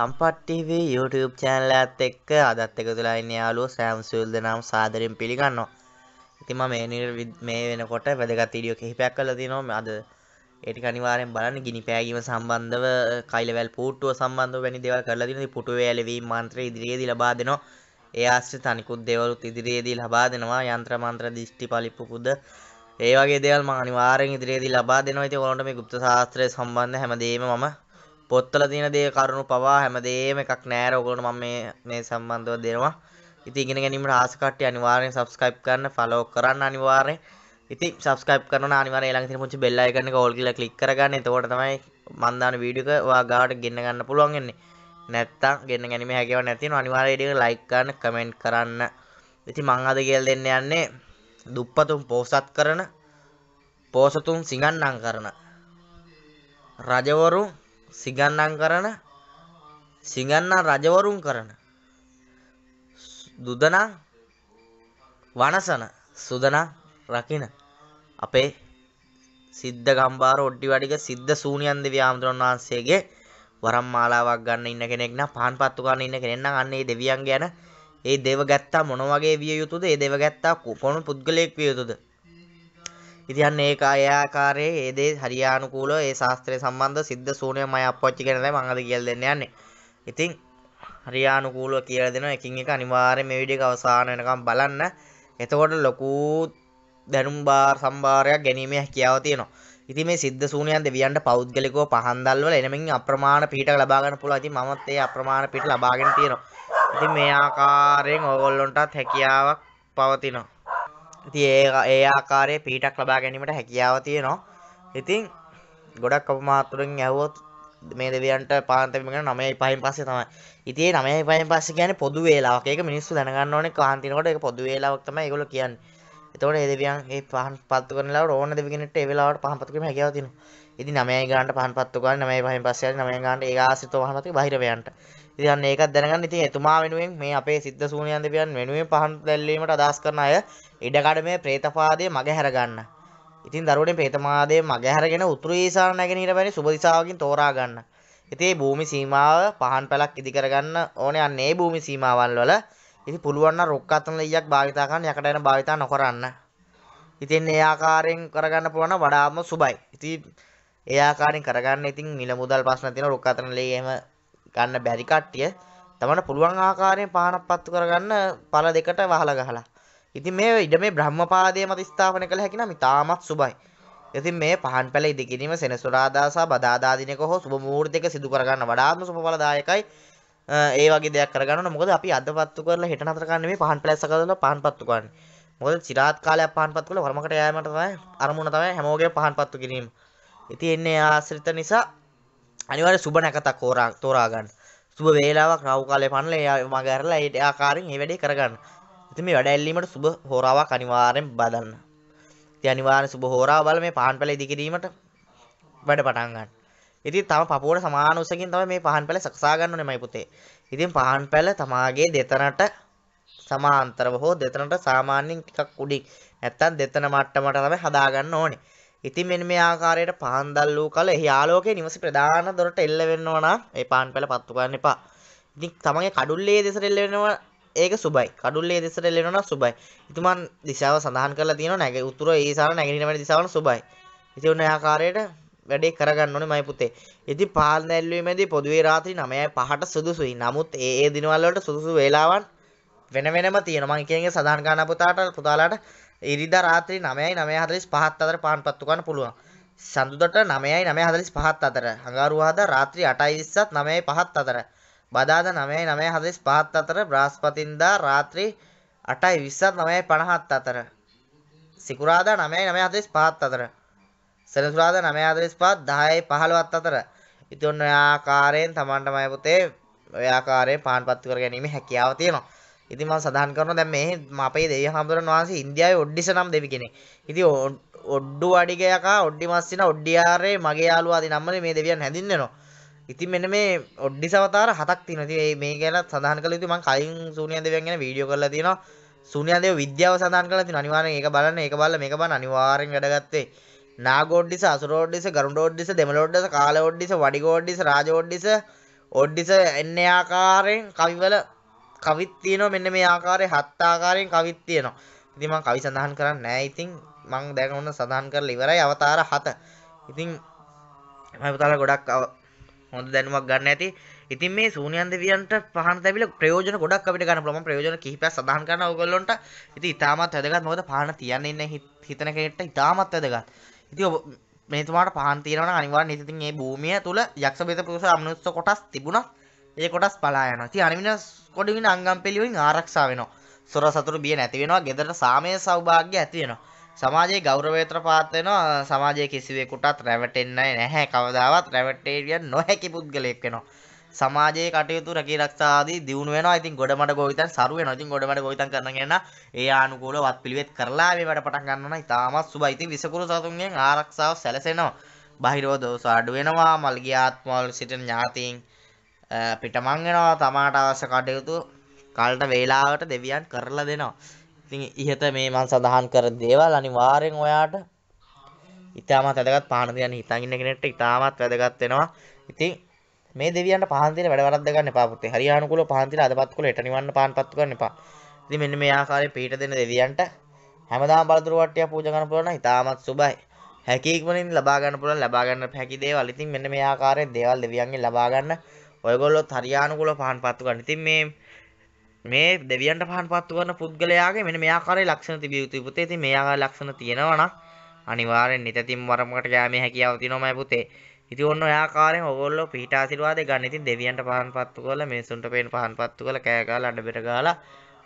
සම්පට්ටීවේ YouTube චෑනල ඇත් එක්ක අදත් එක තුලායින්න යාලුව සෑම් සුල්ද නම් සාදරෙන් පිළිගන්නවා ඉතිම මේනිල් මේ වෙනකොට වැදගත් ඉඩියෝ කිහිපයක් කල තිනොම අද ඒටි අනිවාරෙන් බලන්න ගිනි පෑගීම සම්බන්ධව කයිලවැල් පූට්ටුව සම්බන්ධ වැනි දෙවල් කරලා දින පුටුවෑලවී මන්ත්‍ර ඉදිරියේදී ලබා දෙනවා ඒ ආශ්‍ර තනිකුත් දෙවලුත් ඉදිරියේදී ලබා දෙනවා යන්ත්‍ර මන්ත්‍ර දිෂ්ටි පලිප්පු පුද ඒවගේ දෙවල් මානිවාරෙන් ඉදිරියේදී ලබා දෙනවා ඉතින් ඔයාලන්ට මේ গুপ্ত ශාස්ත්‍රය සම්බන්ධ හැමදේම මම පොත්තල තියෙන දේ කරුණු පවා හැමදේම එකක් නෑර ඔයගොල්ලෝ මම මේ මේ සම්බන්ධව දෙනවා. ඉතින් ඉගෙන ගැනීමට ආස කට්ටිය අනිවාර්යෙන් subscribe කරන්න, follow කරන්න අනිවාර්යෙන්. ඉතින් subscribe කරනවා නම් අනිවාර්යෙන් ඊළඟ තියෙන පුංචි bell icon එක all කියලා click කරගන්න. එතකොට තමයි මම දාන වීඩියෝ එක ඔයා ගාවට ගෙන්න ගන්න පුළුවන් වෙන්නේ. නැත්තම් ගෙන්න ගැනීම හැකියාව නැති වෙනවා. අනිවාර්යෙන් ඊට like කරන්න, comment කරන්න. ඉතින් මම අද කියලා දෙන්න යන්නේ දුප්පතුන් පෝසත් කරන, පෝසතුන් සිඟන්නම් කරන රජවරු සිගන්නන් කරන සිගන්නා රජවරුන් කරන දුදනා වනසන සුදනා රකින අපේ සිද්ධ ගම්බාර ඔඩ්ඩි වඩික සිද්ධ සූනියන් දෙවිය ආමතුරන් වහන්සේගේ වරම් මාලාවක් ගන්න ඉන්න කෙනෙක් නම් පහන් පත්තු ගන්න ඉන්න කෙනෙක් නම් අන්න ඒ දෙවියන් ගැන ඒ දේව ගැත්තා මොන වගේ විය යුතුද ඒ දේව ගැත්තා කොහොම පුද්ගලයෙක් විය යුතුද ඉතින් ඒක ආකාරයේ ඒ දේ හරියානුකූලව ඒ ශාස්ත්‍රය සම්බන්ධ සිද්ද ශූන්‍ය මය අප්පච්චි කියන තමයි මම අද කියලා දෙන්න යන්නේ. ඉතින් හරියානුකූලව කියලා දෙනවා එකින් එක අනිවාර්යයෙන් මේ වීඩියෝ එක අවසාන වෙනකම් බලන්න. එතකොට ලොකු දැනුම් බාර සම්භාරයක් ගැනීමේ හැකියාව තියෙනවා. ඉතින් මේ සිද්ද සූනියන් දෙවියන්ට පෞද්ගලිකව පහන් දල්වල එනමින් අප්‍රමාණ පිහිටක් ලබා ගන්න පුළුවන්. ඉතින් මමත් ඒ අප්‍රමාණ පිහිට ලබාගෙන තියෙනවා. ඉතින් මේ ආකාරයෙන් ඕගොල්ලන්ටත් හැකියාවක් පවතිනවා. ති ඒ ඒ ආකාරය පීටක් ලබා ගැනීමට හැකියාව තියෙනවා ඉතින් ගොඩක් අපමාතුරින් ඇවොත් මේ දෙවියන්ට පාන්තමික නමයි පයින් පස්සේ තමයි ඉතිේ නමයි පයින් පස්ස කියන පොදු වෙලාක මිනිස්සු දැනගන්න ඕන කාන්තිනකොට එක පොදු වෙලාවක්තම ගොල කියන්න එතවට එදවියන් ඒ පහන් පත්තු කරලා ඕන දෙවිගෙනට එවෙලාවට පහන්පත්කම හැකවතින ඉති නමයි ගාන්ට පහන්පත්තුක නමයි පහින් පස්ස නමයි ගන්ට ඒගසිත පහමති බහිරවයන්ට ඉතින් ඒකත් දැනගන්න. ඉතින් එතුමා වෙනුවෙන් මේ අපේ සිද්ද සූනියන් දෙවියන් වෙනුවෙන් පහන් දැල්වීමට අදහස් කරන අය ඉඩකඩමේ പ്രേතපාදයේ මගහැර ගන්න. ඉතින් දරුවනේ പ്രേතමාදයේ මගහැරගෙන උතුරු ඊසාන නැගෙනහිර පැනි සුබ දිශාවකින් තෝරා ගන්න. ඉතින් මේ භූමි සීමාව පහන් පැලක් ඉදි කරගන්න ඕනේ අන්නේ භූමි සීමාවල් වල. ඉතින් පුළුවන් නම් රොක් අතන ලීයක් භාවිතා කරන්න යකට එන භාවිතා නොකරන්න. ඉතින් ඒ ආකාරයෙන් කරගන්න පුළුවන් වඩාම සුබයි. ඉතින් ඒ ආකාරයෙන් කරගන්න ඉතින් මිල මුදල් ප්‍රශ්න තියෙන රොක් අතන ලී එහෙම ගන්න බැරි කට්ටිය තමන්න පුළුවන් ආකාරයෙන් පහනක් පත්තු කරගන්න පළ දෙකට වහලා ගහලා. ඉතින් මේ ඉඩ මේ බ්‍රහ්මපාදයේ මත ස්ථාපනය කළ හැකි නම් ඉතාමත් සුබයි. ඉතින් මේ පහන් පැල ඉදිකිරීම සෙනසුරාදා සහ බදාදා දිනක හෝ සුබ මුහූර්තයක සිදු කරගන්න වඩාත්ම සුබඵලදායකයි. ඒ වගේ දෙයක් කරගන්න ඕන. මොකද අපි අද පත්තු කරලා හෙට නතර කරන්න මේ පහන් පැලැස්ස කරලා පහන් පත්තු කරන්නේ. මොකද চিරාත් කාලයක් පහන් පත්තු කරලා වර්මකට යෑමට තමයි අරමුණ තමයි හැමෝගේම පහන් පත්තු කිරීම. ඉතින් එන්නේ ආශ්‍රිත නිසා අනිවාර්ය සුබ නැකතක් හොරා තෝරා ගන්න. සුබ වේලාවක් රාහු කාලේ පනලා එයා මග ඇරලා ඒ ආකාරයෙන් මේ වැඩේ කරගන්න. ඉතින් මේ වැඩ ඇල්ලීමට සුබ හොරාවක් අනිවාර්යෙන් බදන්න. ඉතින් අනිවාර්යෙන් සුබ හොරාව බල මේ පහන් පැල ඉදිකිරීමට වැඩ පටන් ගන්න. ඉතින් තම පපුවට සමාන උසකින් තමයි මේ පහන් පැල සකසා ගන්න ඕනේ මයි පුතේ. ඉතින් පහන් පැල තමාගේ දෙතනට සමාන්තරව හෝ දෙතනට සාමාන්‍යයෙන් ටිකක් උඩින් නැත්තම් දෙතන මට්ටමට තමයි හදා ගන්න ඕනේ. ඉතින් මෙන්න මේ ආකාරයට පහන් දැල් වූ කල එහි ආලෝකය නිවසේ ප්‍රධාන දොරට එල්ල වෙනවා නම් ඒ පාන් පැල පත්තු ගන්න එපා. ඉතින් තමන්ගේ කඩුල්ලේ දෙසට එල්ල වෙනවා ඒක සුබයි. කඩුල්ලේ දෙසට එල්ල වෙනවා සුබයි. ඉතින් දිශාව සඳහන් කරලා තියෙනවා නැග උතුර ඊසාර නැගෙනහිර වැනි දිශාවන සුබයි. ඉතින් ඔන්න ආකාරයට වැඩේ කරගන්න ඕනේ මයි පුතේ. ඉතින් පාලන ඇල්ලීමේදී පොදුවේ රාත්‍රී 9:05ට සුදුසුයි. නමුත් ඒ ඒ දිනවල වලට සුදුසු වේලාවන් වෙන වෙනම තියෙනවා. මම කියන එක සදාන් ගන්න පුතාට පුතාලාට ඉරිදා රාත්‍රී 9.9.45ත් අතර පහන් පත්තු ගන්න පුළුවන්. සඳුදට 9.9.45ත් අතර, අඟහරුවාදා රාත්‍රී 8.20ත් 9.05ත් අතර, බදාදා 9.9.45ත් අතර, බ්‍රහස්පතින්දා රාත්‍රී 8.20ත් 9.50ත් අතර, සිකුරාදා 9.9.45ත් අතර, සෙනසුරාදා 9.45 10.15ත් අතර. ඉතින් ඔය ආකාරයෙන් Tamanටමයි පුතේ ඔය ආකාරයෙන් පහන් පත්තු කර ගැනීම හැකියාව තියෙනවා. ඉතින් මම සඳහන් කරනවා දැන් මේ අපේ දෙවියන් හඳුරන වහන්සේ ඉන්දියාවේ ඔඩ්ඩිස නම් දෙවි කෙනෙක්. ඉතින් ඔඩ්ඩු අඩිගයකා ඔඩ්ඩි මස්සින ඔඩ්ඩියාරේ මගේ යාළුවා ආදී නම්වලින් මේ දෙවියන් හැඳින්වෙනවා. ඉතින් මෙන්න මේ ඔඩ්ඩිස අවතාර හතක් තියෙනවා. ඉතින් මේ ගැන සඳහන් කළ යුතු මම කලින් සූනියන් දෙවියන් ගැන වීඩියෝ කරලා තියෙනවා. සූනියන් දෙවියෝ විද්‍යාව සඳහන් කරලා තියෙනවා. අනිවාර්යෙන් ඒක බලන්න, ඒක බලලා මේක බලන්න අනිවාර්යෙන් වැඩගත්තේ. නාගෝඩ්ඩිස, අසුරෝඩ්ඩිස, ගරුඩෝඩ්ඩිස, දෙමළෝඩ්ඩිස, කාලෝඩ්ඩිස, වඩිගෝඩ්ඩිස, රාජෝඩ්ඩිස, ඔඩ්ඩිස එන්නේ ආකාරයෙන් කවිවල කවිත් තියෙනවා මෙන්න මේ ආකාරයේ හත් ආකාරයෙන් කවිත් තියෙනවා. ඉතින් මම කවි සඳහන් කරන්නේ නැහැ. ඉතින් මම දැන් ඔන්න සඳහන් කරලා ඉවරයි අවතාර 7. ඉතින් මම පුතාලා ගොඩක් හොඳ දැනුමක් ගන්න ඇති. ඉතින් මේ සූනියන් දෙවියන්ට පහන තැබිලා ප්‍රයෝජන ගොඩක් අපිට ගන්න පුළුවන්. මම ප්‍රයෝජන කිහිපයක් සඳහන් කරනවා ඔයගොල්ලන්ට. ඉතින් ඉතාමත් වැදගත්. මොකද පහන තියන්නේ නැහැ හිතන කෙනෙක්ට ඉතාමත් වැදගත්. ඉතින් මේ තුමාට පහන් තියනවා නම් අනිවාර්යයෙන් ඉතින් මේ භූමිය තුල යක්ෂ බේත පුරුෂ අමනුෂ්‍ය කොටස් තිබුණා. ඒ කොටස් පලා යනවා. ඉතින් අනිමින කොඩු වින අංගම් පිළිවෙලින් ආරක්ෂා වෙනවා. සොර සතුරු බිය නැති වෙනවා. ගෙදරට සාමය සෞභාග්‍ය ඇති වෙනවා. සමාජයේ ගෞරවයට පාත් වෙනවා. සමාජයේ කිසිවෙකුටත් රැවටෙන්නේ නැහැ කවදාවත්. රැවටෙන්න නොහැකි පුද්ගලයෙක් වෙනවා. සමාජයේ කටයුතු රැකී ආරක්ෂා ආදී දියුණු වෙනවා. ඉතින් ගොඩමඩ ගෝවිතන් සරු වෙනවා. ඉතින් ගොඩමඩ ගෝවිතන් කරන කෙනා ඒ ආනුකූල වත්පිළිවෙත් කරලා මේ වැඩ පටන් ගන්නවා. ඉතාමත් සුබයි. ඉතින් විසකුරු සතුන්ගෙන් ආරක්ෂාව සැලසෙනවා. බහිරව දෝෂ අඩු වෙනවා. මල්ගිය ආත්මවල සිටින ඥාතීන් පිටමං වෙනවා තමාට අවශ්‍ය කටයුතු කල්ට වේලාවට දෙවියන් කරලා දෙනවා. ඉතින් ඉහත මේ මම සඳහන් කර දේවල් අනිවාර්යෙන් ඔයාට ඉතාමත් වැදගත් පහන දෙන්න හිතන් ඉන්න කෙනෙක්ට ඉතාමත් වැදගත් වෙනවා. ඉතින් මේ දෙවියන්ට පහන් දෙන වැඩ වරද්ද ගන්න එපා පුතේ. හරියානුකූලව පහන් දෙන අදපත් කුල එට නිවන්න පහන් පත්තු ගන්න එපා. ඉතින් මෙන්න මේ ආකාරයෙන් පිට දෙන දෙවියන්ට හැමදාම බලතුරු වට්ටිය පූජා කරන්න පුළුවන් නම් ඉතාමත් සුබයි. හැකි ඉක්මනින් ලබා ගන්න පුළුවන් ලබා ගන්න හැකි දේවල්. ඉතින් මෙන්න මේ ආකාරයෙන් දේවල් දෙවියන්ගෙන් ලබා ගන්න ඔයගොල්ලොත් හරියානුකූල පහන් පත්තු ගන්න. ඉතින් මේ මේ දෙවියන්ට පහන් පත්තු කරන පුද්ගලයාගේ මෙන්න මේ ආකාරයේ ලක්ෂණ තිබිය යුතුයි පුතේ. ඉතින් මේ ආකාරයේ ලක්ෂණ තියෙනවා නම් අනිවාර්යෙන් නිතතිම් වරමකට යෑමේ හැකියාව තියෙනවා මම පුතේ. ඉතින් ඔන්න ඔය ආකාරයෙන් ඔයගොල්ලෝ පිට ආශිර්වාද ගන්න. ඉතින් දෙවියන්ට පහන් පත්තු කරලා මිනිසුන්ට පේන පහන් පත්තු කරලා කෑ ගහලා අඬ බෙර ගහලා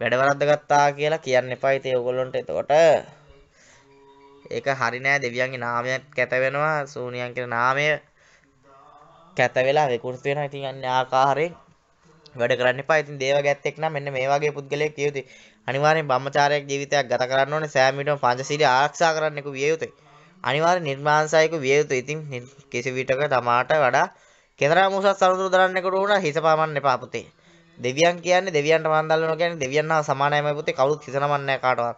වැඩ වරද්දගත්තා කියලා කියන්න එපා. ඉතින් ඔයගොල්ලන්ට එතකොට ඒක හරි නෑ දෙවියන්ගේ නාමයක් කැත වෙනවා සූනියන් කියන නාමය කැත වෙලා විකෘති වෙනවා. ඉතින් අන්නේ ආකාරයෙන් වැඩ කරන්න එපා. ඉතින් දේව ගැත්තෙක් නම් මෙන්න මේ වගේ පුද්ගලයෙක් කිය යුතුයි. අනිවාර්යෙන් බ්‍රහ්මචාරයක් ජීවිතයක් ගත කරන්න ඕනේ. සෑම විටම පංචශීලය ආරක්ෂා කරන්නෙකු විය යුතුයි. අනිවාර්යෙන් නිර්මාංශායක විය යුතුයි. ඉතින් කිසි විටක තමාට වඩා කෙතරම් උසස් අනුදුර දරන්නෙකුට උනා හිස පාමන්න එපා පුතේ. දෙවියන් කියන්නේ දෙවියන්ට වන්දල් වෙනවා කියන්නේ දෙවියන් හා සමානයි පුතේ කවුරුත් හිතනමන්නේ කාටවත්.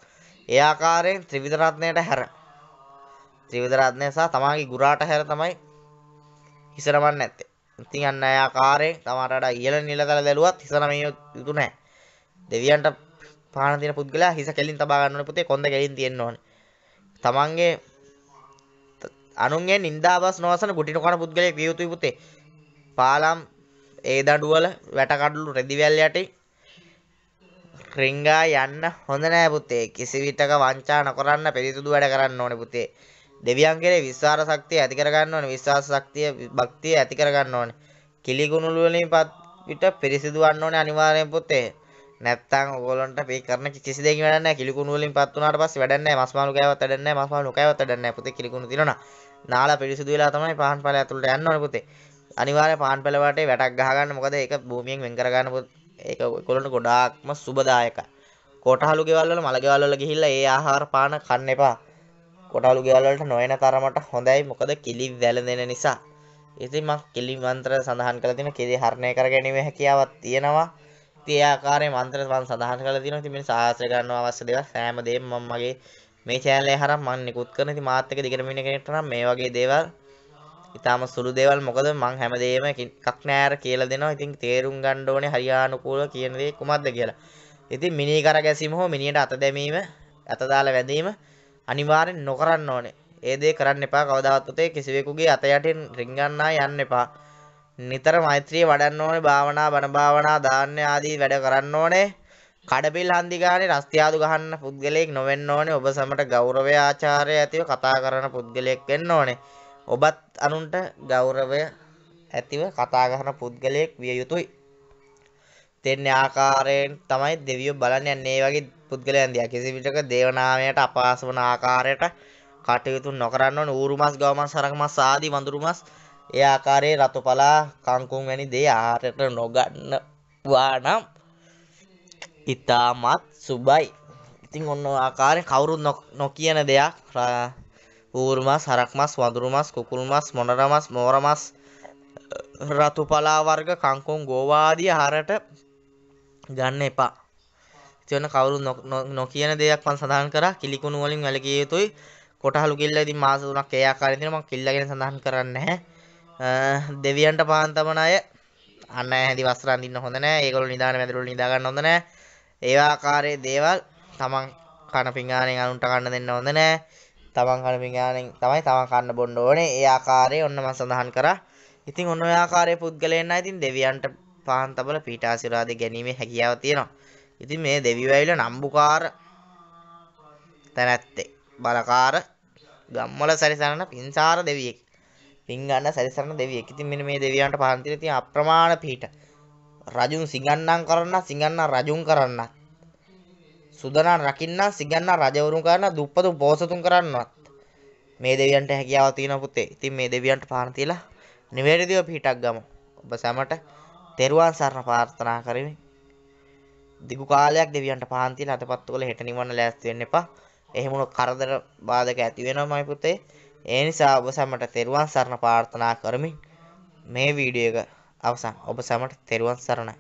ඒ ආකාරයෙන් ත්‍රිවිධ රත්නයට හැර ත්‍රිවිධ රත්නය සහ තමාගේ ගුරාට හැර තමයි හිසරමන්න ඇත්තේ. ඉතින් අන්න ඒ ආකාරයෙන් තමාට වඩා ඉහළ නිලතල දැලුවත් හිසරම යුතු නැහැ. දෙවියන්ට පාන දෙන පුද්ගලයා හිස කෙලින් තබා ගන්න ඕනේ පුතේ කොන්ද කෙලින් තියෙන්න ඕනේ. තමන්ගේ අනුන්ගේ නින්දාබස් නොවසන ගුටින කන පුද්ගලයෙක් විය යුතුයි පුතේ. පාලම් ඒ දඩුවල වැටකඩලු රෙදිවැල් යටි රිංගා යන්න හොඳ නෑ පුතේ. කිසි විටක වංචා නොකරන්න පිළිතුරු වැඩ කරන්න ඕනේ පුතේ. දෙවියන් කෙරේ විශ්වාස ශක්තිය ඇති කරගන්න ඕනේ. විශ්වාස ශක්තිය භක්තිය ඇති කරගන්න ඕනේ. කිලිගුණුළු වලින් පිට පිරිසිදු වන්න ඕනේ අනිවාර්යෙන් පුතේ. නැත්තම් ඔයගොල්ලන්ට මේ කරන කිසි දෙයකින් වැඩක් නැහැ. කිලිකුණු වලින් පත් වුණාට පස්සේ වැඩක් නැහැ. මස් මාළු කෑවත් වැඩක් නැහැ. මස් මාළු නොකෑවත් වැඩක් නැහැ. පුතේ කිලිකුණු දිනනවා. නාලා පිරිසිදු වෙලා තමයි පහන් පැල ඇතුළට යන්න ඕනේ පුතේ. අනිවාර්ය පහන් පැල වටේ වැටක් ගහගන්න. මොකද ඒක භූමියෙන් වෙන් කරගන්න පුතේ. ඒක ඔයගොල්ලන්ට ගොඩාක්ම සුබදායකයි. කොටහළු ගෙවල් වල මල ගෙවල් වල ගිහිල්ලා ඒ ආහාර පාන කන්න එපා. කොටලු ගෙවල්ලට නොයන තරමට හොඳයි මොකද කෙලි වැළඳෙන නිසා. ඉතින් මම කෙලි මන්ත්‍ර සඳහන් කරලා තියෙන කෙලි හරණය කර ගැනීම හැකියාවක් තියෙනවා. ඉතින් ඒ ආකාරයේ මන්ත්‍ර මම සඳහන් කරලා තියෙනවා. ඉතින් මේ සාහසය ගන්න අවශ්‍ය දේවල් සෑම දෙයක්ම මම මගේ මේ channel එක හරහා මම නිකුත් කරන. ඉතින් මාත් එක්ක දිගටම ඉන්න කෙනෙක්ට නම් මේ වගේ දේවල් ඉතාම සුළු දේවල් මොකද මං හැමදේම එකක් නෑර කියලා දෙනවා. ඉතින් තේරුම් ගන්න ඕනේ හරියානුකූල කියන දේ කුමක්ද කියලා. ඉතින් මිනී කර ගැසීම හෝ මිනියට අත දැමීම, අත දාලා වැඳීම අනිවාර්යෙන් නොකරන්න ඕනේ. ඒ දේ කරන්න එපා කවදාවත් උතේ කිසිවෙකුගේ අත යටින් රිංගන්නා යන්න එපා. නිතර මෛත්‍රිය වඩන්න ඕනේ භාවනා බණ භාවනා දාන්න ආදී වැඩ කරන්න ඕනේ. කඩපිල් හන්දි ගානේ රස්තියාදු ගහන්න පුද්ගලයෙක් නොවෙන්න ඕනේ. ඔබ සමට ගෞරවය ආචාරය ඇතිව කතා කරන පුද්ගලයෙක් වෙන්න ඕනේ. ඔබත් අනුන්ට ගෞරවය ඇතිව කතා කරන පුද්ගලයෙක් විය යුතුයි. දෙන්නේ ආකාරයෙන් තමයි දෙවියෝ බලන්න යන්නේ. මේ වගේ පුද්ගලයන් දිහා කිසි විටක දේවනාමයට අපහාස වන ආකාරයට කටයුතු නොකරන්න ඕන. ඌරු මස්, ගව මස්, සරක මස් ආදී වඳුරු මස් ඒ ආකාරයේ රතුපලා, කංකුම් වැනි දේ ආහාරයට නොගන්නවා නම් ඊටමත් සුබයි. ඉතින් ඔන්න ආකාරයෙන් කවුරුත් නොකියන දෙයක් ඌරු මස්, හරක් මස්, වඳුරු මස්, කුකුළු මස්, මොනර මස්, මෝර මස් රතුපලා වර්ග කංකුම් ගෝවාදී ආහාරයට ගන්න එපා. ඉතින් කවුරු නොකියන දෙයක් මම සඳහන් කරා කිලිකුණු වලින් වැළකිය යුතුයි. කොටහළු කිල්ල ඉතින් මාස 3ක් ඒ ආකාරයෙන් දෙනවා මම කිල්ල ගැන සඳහන් කරන්නේ නැහැ. දෙවියන්ට පහන් තමන අය අන්න ඇඳි වස්ත්‍ර අඳින්න හොඳ නැහැ. ඒගොල්ලෝ නිදාන වැදළු නිදා ගන්න හොඳ නැහැ. ඒ ආකාරයේ දේවල් තමන් කන පිඟානෙන් අනුන්ට කන්න දෙන්න හොඳ නැහැ. තමන් කන පිඟානෙන් තමයි තමන් කන්න බොන්න ඕනේ. ඒ ආකාරයේ ඔන්න මම සඳහන් කරා. ඉතින් ඔන්න ඔය ආකාරයේ පුද්ගලයන් නම් ඉතින් දෙවියන්ට පාන් තබල පීඨාසිරාද ගැනීමේ හැකියාව තියෙනවා. ඉතින් මේ දෙවියෝ ඇවිල්ලා නම්බුකාර තැනැත්තේ බලකාර ගම්වල සැරිසරන පින්සාර දෙවියෙක්. පින් ගන්න සැරිසරන දෙවියෙක්. ඉතින් මෙන්න මේ දෙවියන්ට පාන් තියෙන තියෙන අප්‍රමාණ පීඨ. රජුන් සිඟන්නම් කරන්න සිඟන්න රජුන් කරන්න. සුදනන් රකින්න සිඟන්න රජවරුන් කරන්න දුප්පතු පෝසතුන් කරන්නවත්. මේ දෙවියන්ට හැකියාව තියෙන පුතේ. ඉතින් මේ දෙවියන්ට පාන තියලා නිවැරදිව පිටක් ගමු. ඔබ සැමට තෙරුවන් සරණ පාර්ථනා කරමින් දිගු කාලයක් දෙවියන්ට පාන්තිල අතපත්තු කළ හෙට නිවන්න ලෑස්ති වෙන්න එපා. එහෙම උනොත් කරදර බාධක ඇති වෙනවමයි පුතේ. ඒ නිසා ඔබ සැමට තෙරුවන් සරණ ප්‍රාර්ථනා කරමින් මේ වීඩියෝ එක අවසන්. ඔබ සැමට තෙරුවන් සරණයි.